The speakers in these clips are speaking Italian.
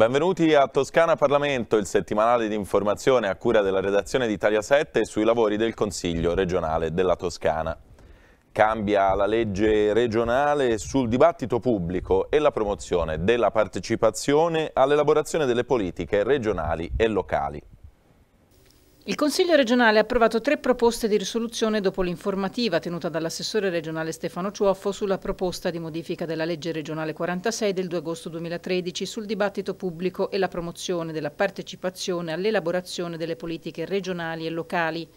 Benvenuti a Toscana Parlamento, il settimanale di informazione a cura della redazione di Italia 7 sui lavori del Consiglio regionale della Toscana. Cambia la legge regionale sul dibattito pubblico e la promozione della partecipazione all'elaborazione delle politiche regionali e locali. Il Consiglio regionale ha approvato tre proposte di risoluzione dopo l'informativa tenuta dall'assessore regionale Stefano Ciuoffo sulla proposta di modifica della legge regionale 46 del 2 agosto 2013 sul dibattito pubblico e la promozione della partecipazione all'elaborazione delle politiche regionali e locali.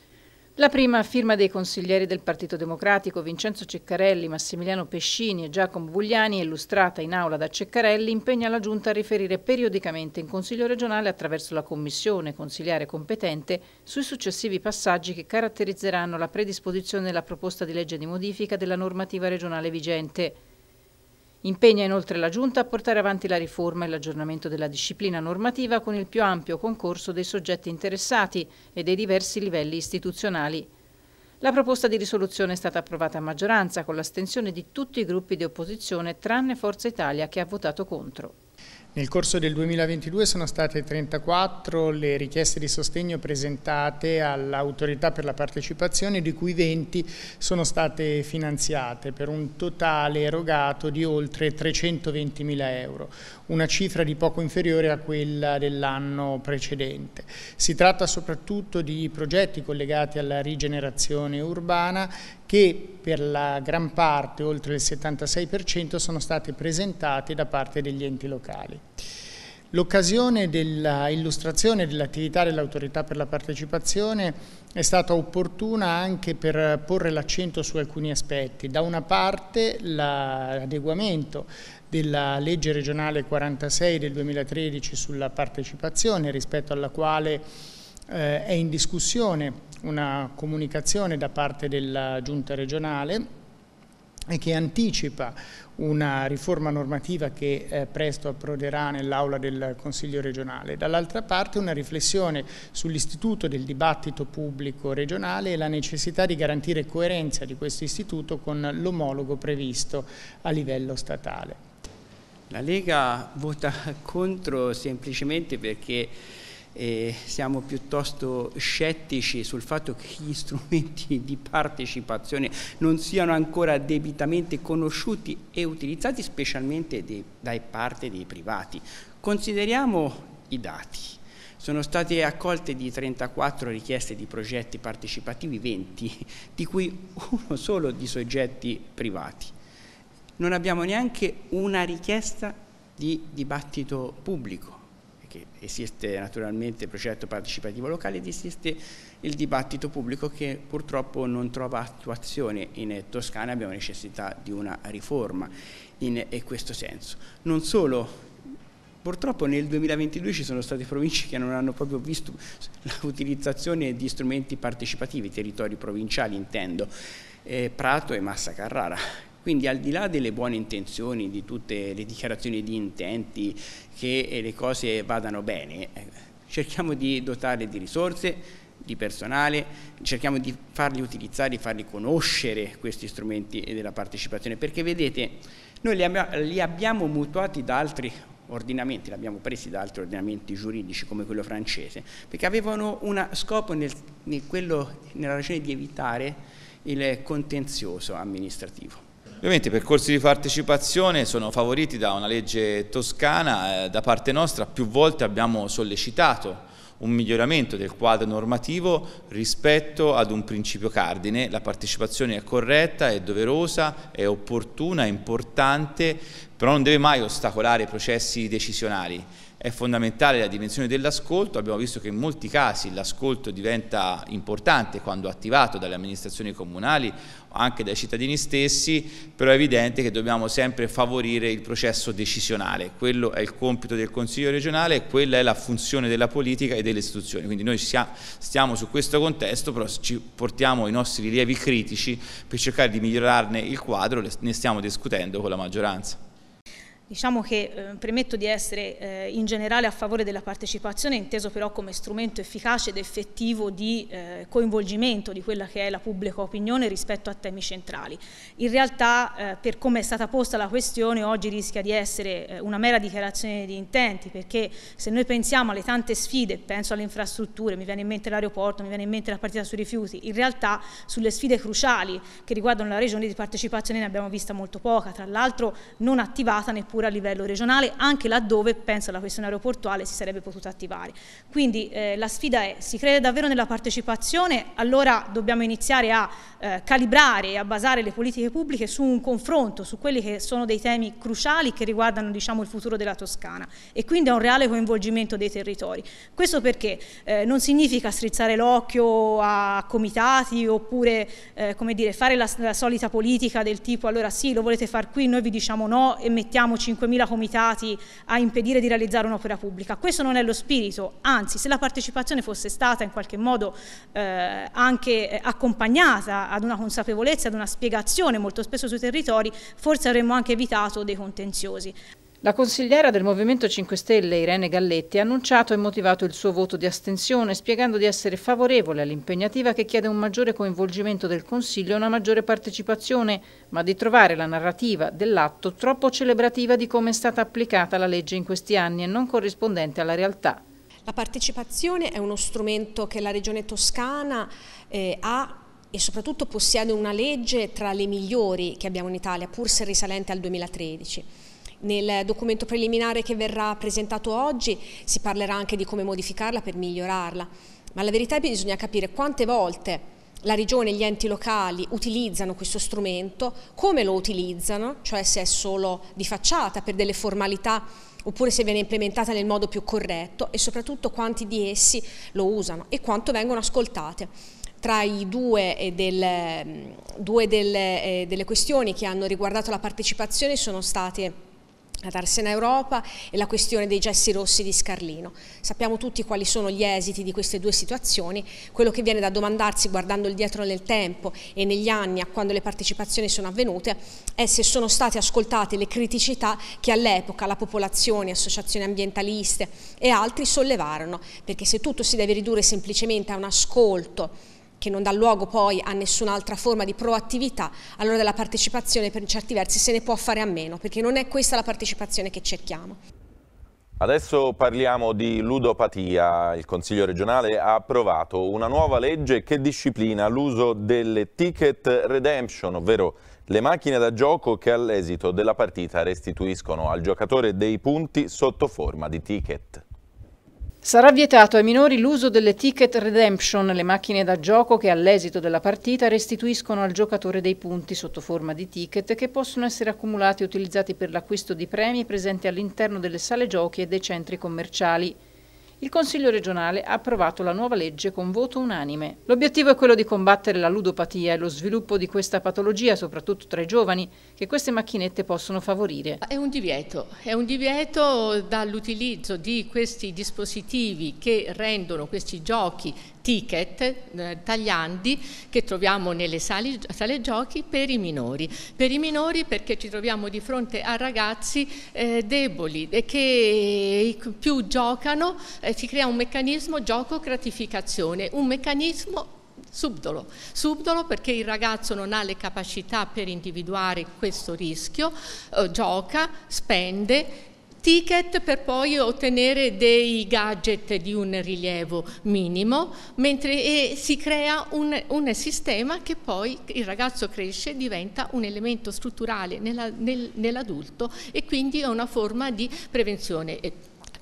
La prima firma dei consiglieri del Partito Democratico Vincenzo Ceccarelli, Massimiliano Pescini e Giacomo Bugliani, illustrata in aula da Ceccarelli, impegna la Giunta a riferire periodicamente in Consiglio regionale attraverso la Commissione consigliare competente sui successivi passaggi che caratterizzeranno la predisposizione della proposta di legge di modifica della normativa regionale vigente. Impegna inoltre la Giunta a portare avanti la riforma e l'aggiornamento della disciplina normativa con il più ampio concorso dei soggetti interessati e dei diversi livelli istituzionali. La proposta di risoluzione è stata approvata a maggioranza con l'astensione di tutti i gruppi di opposizione tranne Forza Italia che ha votato contro. Nel corso del 2022 sono state 34 le richieste di sostegno presentate all'autorità per la partecipazione, di cui 20 sono state finanziate per un totale erogato di oltre 320 mila euro, una cifra di poco inferiore a quella dell'anno precedente. Si tratta soprattutto di progetti collegati alla rigenerazione urbana che per la gran parte, oltre il 76%, sono state presentate da parte degli enti locali. L'occasione dell'illustrazione dell'attività dell'autorità per la partecipazione è stata opportuna anche per porre l'accento su alcuni aspetti. Da una parte l'adeguamento della legge regionale 46 del 2013 sulla partecipazione rispetto alla quale eh, è in discussione una comunicazione da parte della giunta regionale e che anticipa una riforma normativa che eh, presto approderà nell'aula del Consiglio regionale. Dall'altra parte una riflessione sull'istituto del dibattito pubblico regionale e la necessità di garantire coerenza di questo istituto con l'omologo previsto a livello statale. La Lega vota contro semplicemente perché eh, siamo piuttosto scettici sul fatto che gli strumenti di partecipazione non siano ancora debitamente conosciuti e utilizzati specialmente dei, da parte dei privati. Consideriamo i dati. Sono state accolte di 34 richieste di progetti partecipativi 20, di cui uno solo di soggetti privati. Non abbiamo neanche una richiesta di dibattito pubblico perché esiste naturalmente il progetto partecipativo locale ed esiste il dibattito pubblico che purtroppo non trova attuazione in Toscana, abbiamo necessità di una riforma in questo senso. Non solo Purtroppo nel 2022 ci sono state province che non hanno proprio visto l'utilizzazione di strumenti partecipativi, territori provinciali intendo, eh, Prato e Massa Carrara, quindi al di là delle buone intenzioni, di tutte le dichiarazioni di intenti, che eh, le cose vadano bene, eh, cerchiamo di dotarle di risorse, di personale, cerchiamo di farli utilizzare, di farli conoscere questi strumenti della partecipazione, perché vedete, noi li, abbiamo, li abbiamo mutuati da altri ordinamenti, li abbiamo presi da altri ordinamenti giuridici come quello francese, perché avevano uno scopo nel, nel quello, nella ragione di evitare il contenzioso amministrativo. Ovviamente i percorsi di partecipazione sono favoriti da una legge toscana, eh, da parte nostra più volte abbiamo sollecitato un miglioramento del quadro normativo rispetto ad un principio cardine. La partecipazione è corretta, è doverosa, è opportuna, è importante, però non deve mai ostacolare i processi decisionali è fondamentale la dimensione dell'ascolto, abbiamo visto che in molti casi l'ascolto diventa importante quando attivato dalle amministrazioni comunali o anche dai cittadini stessi, però è evidente che dobbiamo sempre favorire il processo decisionale, quello è il compito del Consiglio regionale, quella è la funzione della politica e delle istituzioni, quindi noi stiamo su questo contesto, però ci portiamo i nostri rilievi critici per cercare di migliorarne il quadro, ne stiamo discutendo con la maggioranza. Diciamo che eh, premetto di essere eh, in generale a favore della partecipazione, inteso però come strumento efficace ed effettivo di eh, coinvolgimento di quella che è la pubblica opinione rispetto a temi centrali. In realtà, eh, per come è stata posta la questione, oggi rischia di essere eh, una mera dichiarazione di intenti, perché se noi pensiamo alle tante sfide, penso alle infrastrutture, mi viene in mente l'aeroporto, mi viene in mente la partita sui rifiuti, in realtà sulle sfide cruciali che riguardano la regione di partecipazione ne abbiamo vista molto poca, tra l'altro non attivata neppure pure a livello regionale, anche laddove penso alla questione aeroportuale si sarebbe potuta attivare. Quindi eh, la sfida è, si crede davvero nella partecipazione, allora dobbiamo iniziare a eh, calibrare e a basare le politiche pubbliche su un confronto, su quelli che sono dei temi cruciali che riguardano diciamo, il futuro della Toscana e quindi a un reale coinvolgimento dei territori. Questo perché eh, non significa strizzare l'occhio a comitati oppure eh, come dire, fare la, la solita politica del tipo allora sì lo volete far qui, noi vi diciamo no e mettiamoci 5.000 comitati a impedire di realizzare un'opera pubblica. Questo non è lo spirito, anzi se la partecipazione fosse stata in qualche modo eh, anche eh, accompagnata ad una consapevolezza, ad una spiegazione molto spesso sui territori, forse avremmo anche evitato dei contenziosi. La consigliera del Movimento 5 Stelle, Irene Galletti, ha annunciato e motivato il suo voto di astensione, spiegando di essere favorevole all'impegnativa che chiede un maggiore coinvolgimento del Consiglio e una maggiore partecipazione, ma di trovare la narrativa dell'atto troppo celebrativa di come è stata applicata la legge in questi anni e non corrispondente alla realtà. La partecipazione è uno strumento che la Regione Toscana eh, ha e soprattutto possiede una legge tra le migliori che abbiamo in Italia, pur se risalente al 2013. Nel documento preliminare che verrà presentato oggi si parlerà anche di come modificarla per migliorarla, ma la verità è che bisogna capire quante volte la regione e gli enti locali utilizzano questo strumento, come lo utilizzano, cioè se è solo di facciata per delle formalità oppure se viene implementata nel modo più corretto e soprattutto quanti di essi lo usano e quanto vengono ascoltate. Tra i due, eh, del, mm, due delle, eh, delle questioni che hanno riguardato la partecipazione sono state la Arsena Europa e la questione dei gessi rossi di Scarlino. Sappiamo tutti quali sono gli esiti di queste due situazioni, quello che viene da domandarsi guardando il dietro nel tempo e negli anni a quando le partecipazioni sono avvenute è se sono state ascoltate le criticità che all'epoca la popolazione, associazioni ambientaliste e altri sollevarono, perché se tutto si deve ridurre semplicemente a un ascolto che non dà luogo poi a nessun'altra forma di proattività, allora della partecipazione per certi versi se ne può fare a meno, perché non è questa la partecipazione che cerchiamo. Adesso parliamo di ludopatia. Il Consiglio regionale ha approvato una nuova legge che disciplina l'uso delle ticket redemption, ovvero le macchine da gioco che all'esito della partita restituiscono al giocatore dei punti sotto forma di ticket. Sarà vietato ai minori l'uso delle ticket redemption, le macchine da gioco che all'esito della partita restituiscono al giocatore dei punti sotto forma di ticket che possono essere accumulati e utilizzati per l'acquisto di premi presenti all'interno delle sale giochi e dei centri commerciali il Consiglio regionale ha approvato la nuova legge con voto unanime. L'obiettivo è quello di combattere la ludopatia e lo sviluppo di questa patologia, soprattutto tra i giovani, che queste macchinette possono favorire. È un divieto, è un divieto dall'utilizzo di questi dispositivi che rendono questi giochi ticket eh, tagliandi che troviamo nelle sale, sale, giochi per i minori. Per i minori perché ci troviamo di fronte a ragazzi eh, deboli che più giocano eh, si crea un meccanismo gioco-gratificazione, un meccanismo subdolo. Subdolo perché il ragazzo non ha le capacità per individuare questo rischio, eh, gioca, spende ticket per poi ottenere dei gadget di un rilievo minimo, mentre si crea un, un sistema che poi il ragazzo cresce e diventa un elemento strutturale nell'adulto e quindi è una forma di prevenzione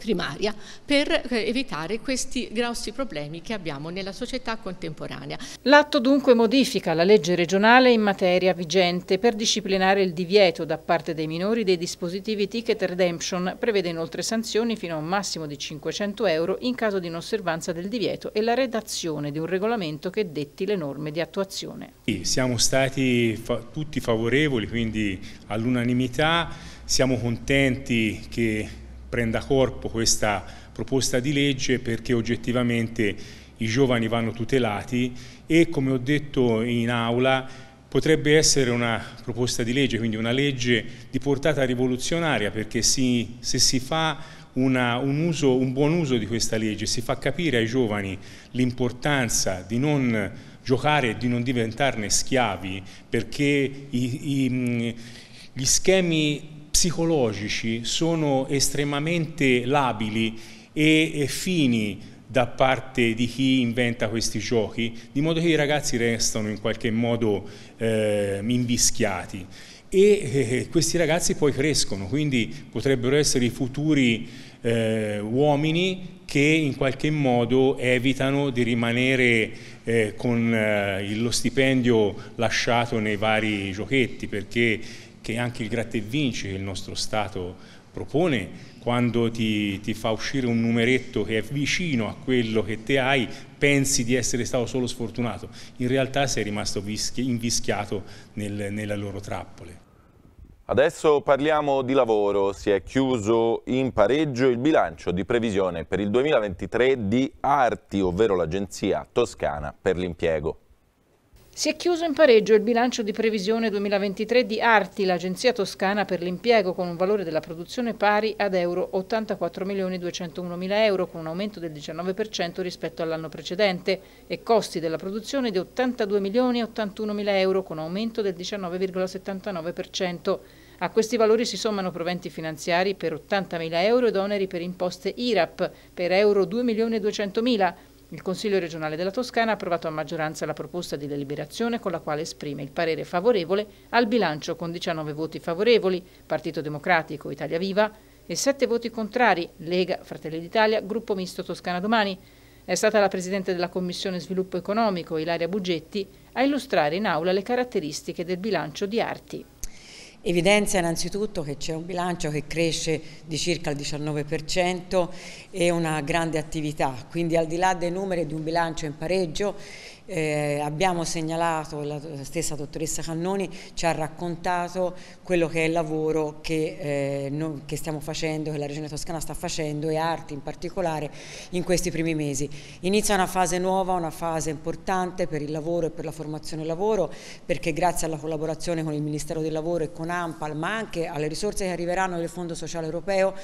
primaria per eh, evitare questi grossi problemi che abbiamo nella società contemporanea. L'atto dunque modifica la legge regionale in materia vigente per disciplinare il divieto da parte dei minori dei dispositivi ticket redemption, prevede inoltre sanzioni fino a un massimo di 500 euro in caso di inosservanza del divieto e la redazione di un regolamento che detti le norme di attuazione. Sì, siamo stati fa tutti favorevoli, quindi all'unanimità, siamo contenti che prenda corpo questa proposta di legge perché oggettivamente i giovani vanno tutelati e come ho detto in aula potrebbe essere una proposta di legge, quindi una legge di portata rivoluzionaria perché si, se si fa una, un, uso, un buon uso di questa legge, si fa capire ai giovani l'importanza di non giocare e di non diventarne schiavi perché i, i, gli schemi psicologici sono estremamente labili e, e fini da parte di chi inventa questi giochi, di modo che i ragazzi restano in qualche modo eh, invischiati e eh, questi ragazzi poi crescono, quindi potrebbero essere i futuri eh, uomini che in qualche modo evitano di rimanere eh, con eh, lo stipendio lasciato nei vari giochetti perché che anche il gratta e vinci che il nostro Stato propone quando ti, ti, fa uscire un numeretto che è vicino a quello che te hai, pensi di essere stato solo sfortunato, in realtà sei rimasto invischiato nel, nella loro trappole. Adesso parliamo di lavoro, si è chiuso in pareggio il bilancio di previsione per il 2023 di ARTI, ovvero l'Agenzia Toscana per l'Impiego. Si è chiuso in pareggio il bilancio di previsione 2023 di Arti, l'agenzia toscana per l'impiego, con un valore della produzione pari ad euro 84.201.000 euro, con un aumento del 19% rispetto all'anno precedente, e costi della produzione di 82.081.000 euro, con aumento del 19,79%. A questi valori si sommano proventi finanziari per 80.000 euro ed oneri per imposte IRAP per euro 2.200.000 il Consiglio regionale della Toscana ha approvato a maggioranza la proposta di deliberazione con la quale esprime il parere favorevole al bilancio con 19 voti favorevoli, Partito Democratico, Italia Viva e 7 voti contrari, Lega, Fratelli d'Italia, Gruppo Misto Toscana Domani. È stata la Presidente della Commissione Sviluppo Economico, Ilaria Bugetti, a illustrare in aula le caratteristiche del bilancio di Arti. Evidenzia innanzitutto che c'è un bilancio che cresce di circa il 19% e una grande attività, quindi al di là dei numeri di un bilancio in pareggio eh, abbiamo segnalato, la stessa dottoressa Cannoni ci ha raccontato quello che è il lavoro che, eh, no, che, stiamo facendo, che la Regione Toscana sta facendo e arti in particolare in questi primi mesi. Inizia una fase nuova, una fase importante per il lavoro e per la formazione lavoro perché grazie alla collaborazione con il Ministero del Lavoro e con Ampal ma anche alle risorse che arriveranno del Fondo Sociale Europeo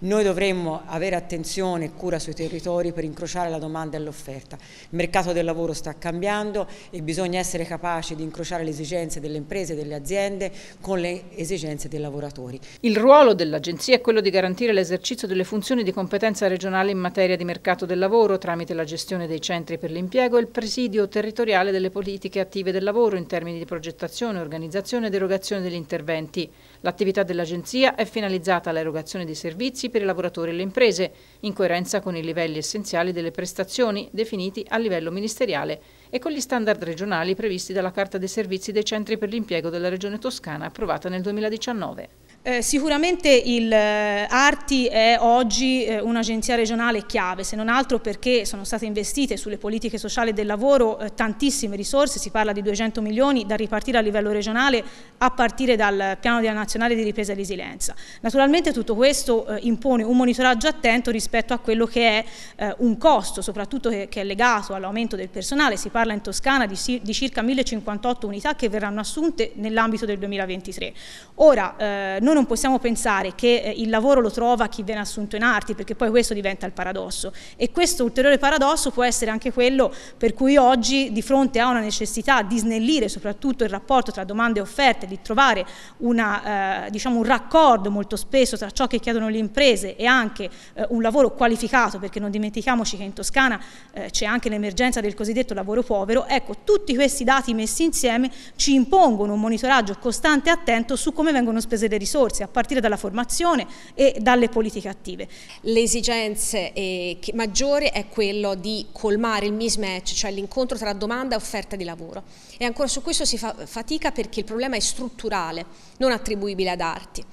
noi dovremmo avere attenzione e cura sui territori per incrociare la domanda e l'offerta. Il mercato del lavoro sta cambiando e bisogna essere capaci di incrociare le esigenze delle imprese, e delle aziende con le esigenze dei lavoratori. Il ruolo dell'Agenzia è quello di garantire l'esercizio delle funzioni di competenza regionale in materia di mercato del lavoro tramite la gestione dei centri per l'impiego e il presidio territoriale delle politiche attive del lavoro in termini di progettazione, organizzazione ed erogazione degli interventi. L'attività dell'Agenzia è finalizzata all'erogazione di servizi per i lavoratori e le imprese, in coerenza con i livelli essenziali delle prestazioni definiti a livello ministeriale e con gli standard regionali previsti dalla Carta dei Servizi dei Centri per l'Impiego della Regione Toscana approvata nel 2019. Eh, sicuramente il, eh, Arti è oggi eh, un'agenzia regionale chiave, se non altro perché sono state investite sulle politiche sociali del lavoro eh, tantissime risorse, si parla di 200 milioni da ripartire a livello regionale a partire dal piano nazionale di ripresa e resilienza. Naturalmente tutto questo eh, impone un monitoraggio attento rispetto a quello che è eh, un costo, soprattutto che, che è legato all'aumento del personale, si parla in Toscana di, di circa 1058 unità che verranno assunte nell'ambito del 2023. Ora, non noi non possiamo pensare che eh, il lavoro lo trova chi viene assunto in arti, perché poi questo diventa il paradosso. E questo ulteriore paradosso può essere anche quello per cui oggi, di fronte a una necessità di snellire soprattutto il rapporto tra domande e offerte, di trovare una, eh, diciamo un raccordo molto spesso tra ciò che chiedono le imprese e anche eh, un lavoro qualificato, perché non dimentichiamoci che in Toscana eh, c'è anche l'emergenza del cosiddetto lavoro povero, ecco, tutti questi dati messi insieme ci impongono un monitoraggio costante e attento su come vengono spese le risorse risorse, a partire dalla formazione e dalle politiche attive. Le esigenze eh, maggiori è quello di colmare il mismatch, cioè l'incontro tra domanda e offerta di lavoro. E ancora su questo si fa fatica perché il problema è strutturale, non attribuibile ad arti.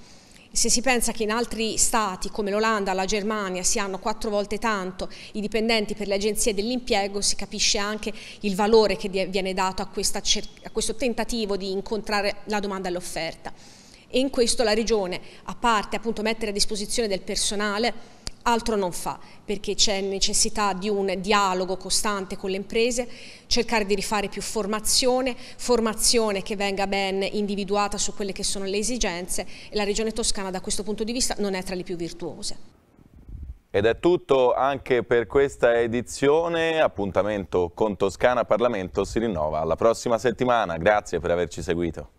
Se si pensa che in altri stati come l'Olanda, la Germania si hanno quattro volte tanto i dipendenti per le agenzie dell'impiego, si capisce anche il valore che viene dato a, a questo tentativo di incontrare la domanda e l'offerta e in questo la Regione, a parte appunto mettere a disposizione del personale, altro non fa perché c'è necessità di un dialogo costante con le imprese, cercare di rifare più formazione, formazione che venga ben individuata su quelle che sono le esigenze e la Regione Toscana da questo punto di vista non è tra le più virtuose. Ed è tutto anche per questa edizione, appuntamento con Toscana Parlamento si rinnova alla prossima settimana, grazie per averci seguito.